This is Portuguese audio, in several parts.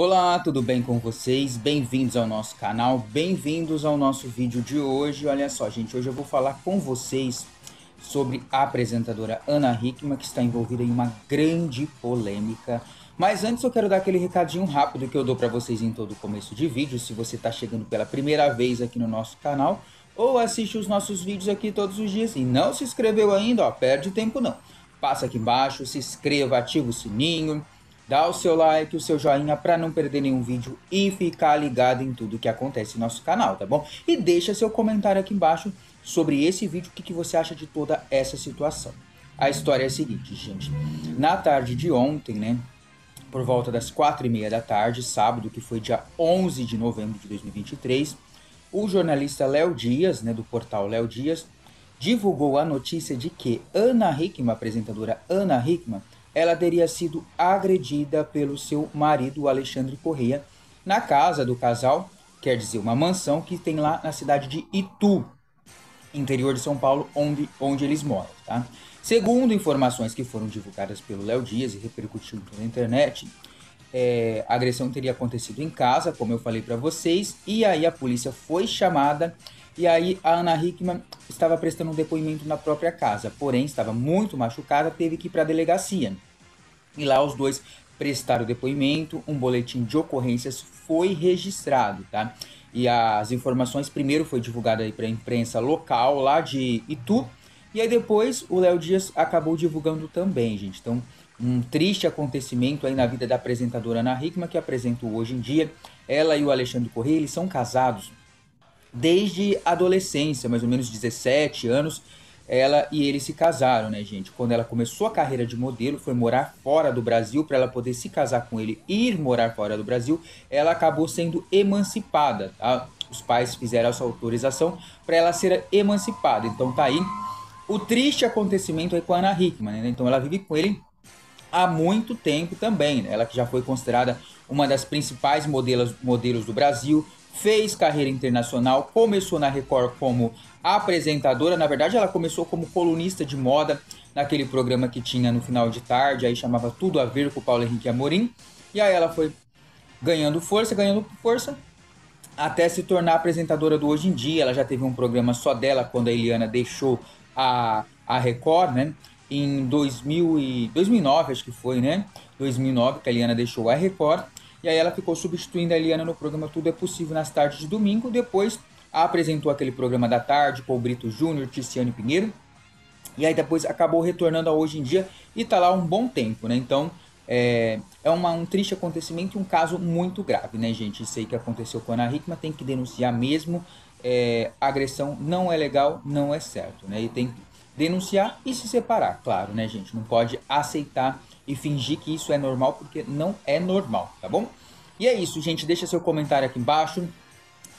Olá, tudo bem com vocês? Bem-vindos ao nosso canal, bem-vindos ao nosso vídeo de hoje. Olha só, gente, hoje eu vou falar com vocês sobre a apresentadora Ana Hickman, que está envolvida em uma grande polêmica. Mas antes eu quero dar aquele recadinho rápido que eu dou para vocês em todo começo de vídeo. Se você está chegando pela primeira vez aqui no nosso canal ou assiste os nossos vídeos aqui todos os dias e não se inscreveu ainda, ó, perde tempo não. Passa aqui embaixo, se inscreva, ativa o sininho Dá o seu like, o seu joinha para não perder nenhum vídeo e ficar ligado em tudo que acontece no nosso canal, tá bom? E deixa seu comentário aqui embaixo sobre esse vídeo, o que, que você acha de toda essa situação. A história é a seguinte, gente. Na tarde de ontem, né, por volta das quatro e meia da tarde, sábado, que foi dia 11 de novembro de 2023, o jornalista Léo Dias, né, do portal Léo Dias, divulgou a notícia de que Ana Hickman, apresentadora Ana Hickman, ela teria sido agredida pelo seu marido Alexandre Correia na casa do casal, quer dizer, uma mansão que tem lá na cidade de Itu, interior de São Paulo, onde, onde eles moram. Tá? Segundo informações que foram divulgadas pelo Léo Dias e repercutindo pela internet, é, a agressão teria acontecido em casa, como eu falei para vocês, e aí a polícia foi chamada. E aí a Ana Hickman estava prestando um depoimento na própria casa, porém estava muito machucada, teve que ir para a delegacia. E lá os dois prestaram depoimento, um boletim de ocorrências foi registrado, tá? E as informações primeiro foi divulgada aí para a imprensa local lá de Itu, e aí depois o Léo Dias acabou divulgando também, gente. Então, um triste acontecimento aí na vida da apresentadora Ana Hickman, que apresento hoje em dia. Ela e o Alexandre Corrêa, eles são casados desde adolescência, mais ou menos 17 anos, ela e ele se casaram, né, gente? Quando ela começou a carreira de modelo, foi morar fora do Brasil para ela poder se casar com ele e ir morar fora do Brasil, ela acabou sendo emancipada. Tá? Os pais fizeram essa autorização para ela ser emancipada. Então tá aí o triste acontecimento aí com a Ana Hickman, né? Então ela vive com ele há muito tempo também. Né? Ela que já foi considerada uma das principais modelos, modelos do Brasil, fez carreira internacional, começou na Record como apresentadora, na verdade ela começou como colunista de moda naquele programa que tinha no final de tarde, aí chamava Tudo a Ver com o Paulo Henrique Amorim, e aí ela foi ganhando força, ganhando força, até se tornar apresentadora do Hoje em Dia. Ela já teve um programa só dela quando a Eliana deixou a, a Record, né? Em 2000 e, 2009, acho que foi, né? 2009 que a Eliana deixou a Record. E aí ela ficou substituindo a Eliana no programa Tudo é Possível nas tardes de domingo. Depois apresentou aquele programa da tarde com o Brito Júnior, Tiziane Pinheiro. E aí depois acabou retornando a Hoje em Dia e tá lá um bom tempo, né? Então é, é uma, um triste acontecimento e um caso muito grave, né, gente? Isso aí que aconteceu com a Ana Hickman tem que denunciar mesmo. É, agressão não é legal, não é certo, né? E tem que denunciar e se separar, claro, né, gente? Não pode aceitar e fingir que isso é normal, porque não é normal, tá bom? E é isso, gente. Deixa seu comentário aqui embaixo. O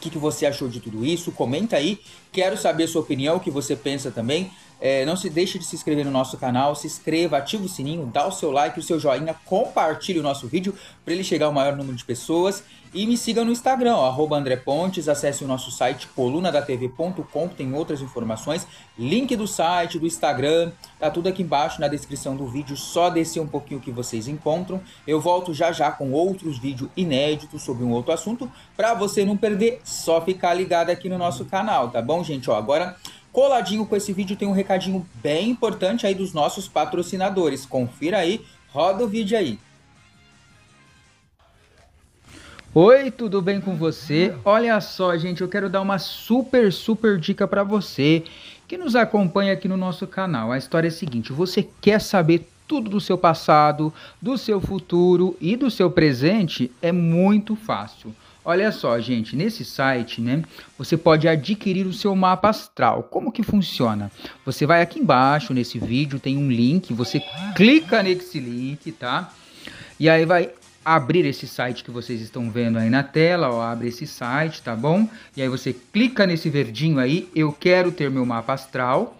que, que você achou de tudo isso? Comenta aí. Quero saber a sua opinião, o que você pensa também. É, não se deixe de se inscrever no nosso canal, se inscreva, ativa o sininho, dá o seu like, o seu joinha, compartilhe o nosso vídeo para ele chegar ao maior número de pessoas e me siga no Instagram, ó, André Pontes, acesse o nosso site colunadatv.com, tem outras informações, link do site, do Instagram, tá tudo aqui embaixo na descrição do vídeo, só descer um pouquinho que vocês encontram. Eu volto já já com outros vídeos inéditos sobre um outro assunto, para você não perder, só ficar ligado aqui no nosso canal, tá bom, gente? Ó, agora Coladinho com esse vídeo tem um recadinho bem importante aí dos nossos patrocinadores. Confira aí, roda o vídeo aí. Oi, tudo bem com você? Olha só, gente, eu quero dar uma super, super dica para você que nos acompanha aqui no nosso canal. A história é a seguinte: você quer saber tudo do seu passado, do seu futuro e do seu presente? É muito fácil. Olha só, gente, nesse site, né, você pode adquirir o seu mapa astral. Como que funciona? Você vai aqui embaixo nesse vídeo, tem um link, você clica nesse link, tá? E aí vai abrir esse site que vocês estão vendo aí na tela, ó, abre esse site, tá bom? E aí você clica nesse verdinho aí, eu quero ter meu mapa astral.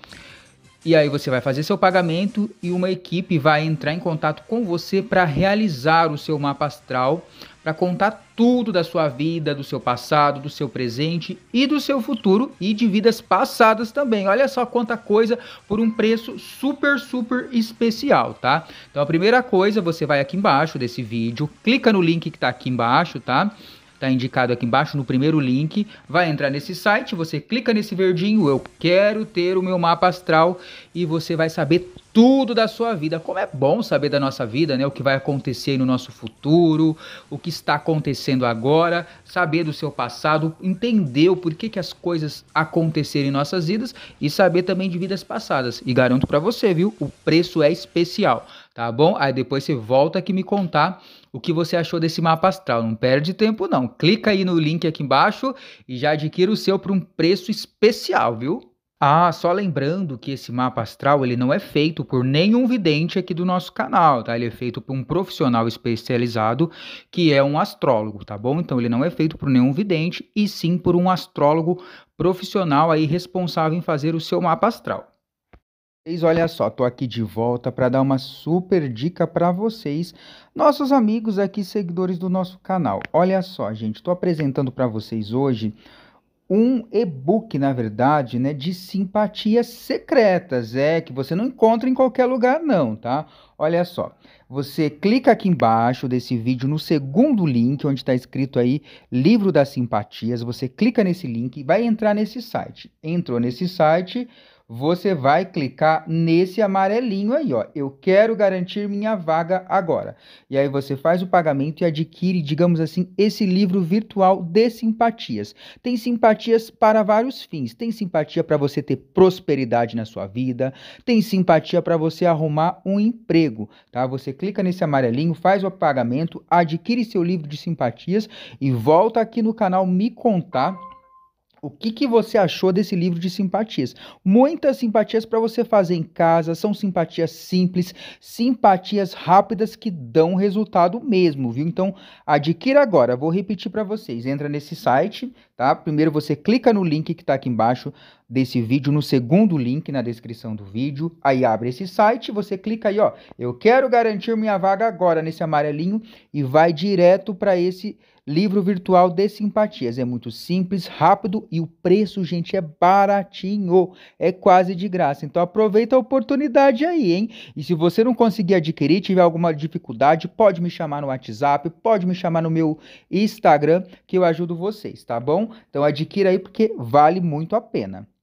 E aí você vai fazer seu pagamento e uma equipe vai entrar em contato com você para realizar o seu mapa astral para contar tudo da sua vida, do seu passado, do seu presente e do seu futuro e de vidas passadas também. Olha só quanta coisa por um preço super, super especial, tá? Então a primeira coisa, você vai aqui embaixo desse vídeo, clica no link que está aqui embaixo, tá? Tá indicado aqui embaixo no primeiro link, vai entrar nesse site, você clica nesse verdinho, eu quero ter o meu mapa astral e você vai saber tudo da sua vida. Como é bom saber da nossa vida, né? O que vai acontecer no nosso futuro, o que está acontecendo agora, saber do seu passado, entender o porquê que as coisas aconteceram em nossas vidas e saber também de vidas passadas. E garanto para você, viu? O preço é especial, tá bom? Aí depois você volta aqui me contar o que você achou desse mapa astral. Não perde tempo não. Clica aí no link aqui embaixo e já adquira o seu por um preço especial, viu? Ah, só lembrando que esse mapa astral ele não é feito por nenhum vidente aqui do nosso canal, tá? Ele é feito por um profissional especializado que é um astrólogo, tá bom? Então ele não é feito por nenhum vidente e sim por um astrólogo profissional aí responsável em fazer o seu mapa astral. Vocês, olha só, tô aqui de volta para dar uma super dica para vocês, nossos amigos aqui seguidores do nosso canal. Olha só, gente, tô apresentando para vocês hoje um e-book, na verdade, né, de simpatias secretas, é que você não encontra em qualquer lugar não, tá? Olha só, você clica aqui embaixo desse vídeo no segundo link, onde está escrito aí Livro das Simpatias. Você clica nesse link e vai entrar nesse site. Entrou nesse site, você vai clicar nesse amarelinho aí, ó. Eu quero garantir minha vaga agora. E aí você faz o pagamento e adquire, digamos assim, esse livro virtual de simpatias. Tem simpatias para vários fins. Tem simpatia para você ter prosperidade na sua vida, tem simpatia para você arrumar um emprego, tá? Você clica nesse amarelinho, faz o pagamento, adquire seu livro de simpatias e volta aqui no canal me contar o que, que você achou desse livro de simpatias? Muitas simpatias para você fazer em casa, são simpatias simples, simpatias rápidas que dão resultado mesmo, viu? Então, adquira agora. Vou repetir para vocês. Entra nesse site, tá? Primeiro você clica no link que está aqui embaixo desse vídeo no segundo link na descrição do vídeo. Aí abre esse site, você clica aí, ó, eu quero garantir minha vaga agora nesse amarelinho e vai direto para esse livro virtual de simpatias. É muito simples, rápido e o preço, gente, é baratinho, é quase de graça. Então aproveita a oportunidade aí, hein? E se você não conseguir adquirir, tiver alguma dificuldade, pode me chamar no WhatsApp, pode me chamar no meu Instagram que eu ajudo vocês, tá bom? Então adquira aí porque vale muito a pena.